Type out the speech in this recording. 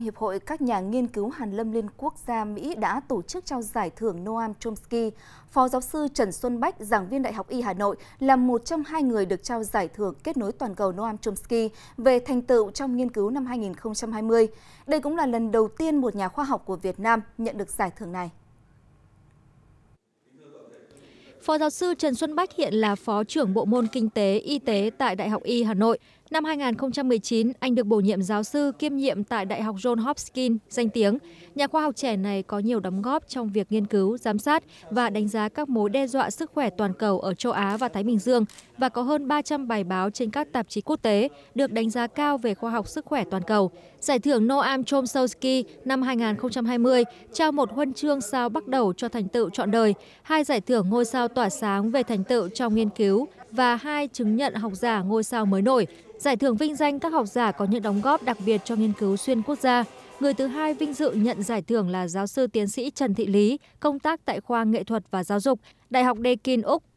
Hiệp hội các nhà nghiên cứu Hàn Lâm Liên Quốc gia Mỹ đã tổ chức trao giải thưởng Noam Chomsky. Phó giáo sư Trần Xuân Bách, giảng viên Đại học Y Hà Nội, là một trong hai người được trao giải thưởng kết nối toàn cầu Noam Chomsky về thành tựu trong nghiên cứu năm 2020. Đây cũng là lần đầu tiên một nhà khoa học của Việt Nam nhận được giải thưởng này. Phó giáo sư Trần Xuân Bách hiện là Phó trưởng Bộ môn Kinh tế Y tế tại Đại học Y Hà Nội. Năm 2019, anh được bổ nhiệm giáo sư kiêm nhiệm tại Đại học John Hopkins, danh tiếng. Nhà khoa học trẻ này có nhiều đóng góp trong việc nghiên cứu, giám sát và đánh giá các mối đe dọa sức khỏe toàn cầu ở châu Á và Thái Bình Dương và có hơn 300 bài báo trên các tạp chí quốc tế được đánh giá cao về khoa học sức khỏe toàn cầu. Giải thưởng Noam Chomsky năm 2020 trao một huân chương sao bắt đầu cho thành tựu trọn đời, hai giải thưởng ngôi sao tỏa sáng về thành tựu trong nghiên cứu và hai chứng nhận học giả ngôi sao mới nổi, giải thưởng vinh danh các học giả có những đóng góp đặc biệt cho nghiên cứu xuyên quốc gia. Người thứ hai vinh dự nhận giải thưởng là giáo sư tiến sĩ Trần Thị Lý, công tác tại khoa nghệ thuật và giáo dục, Đại học Deakin Úc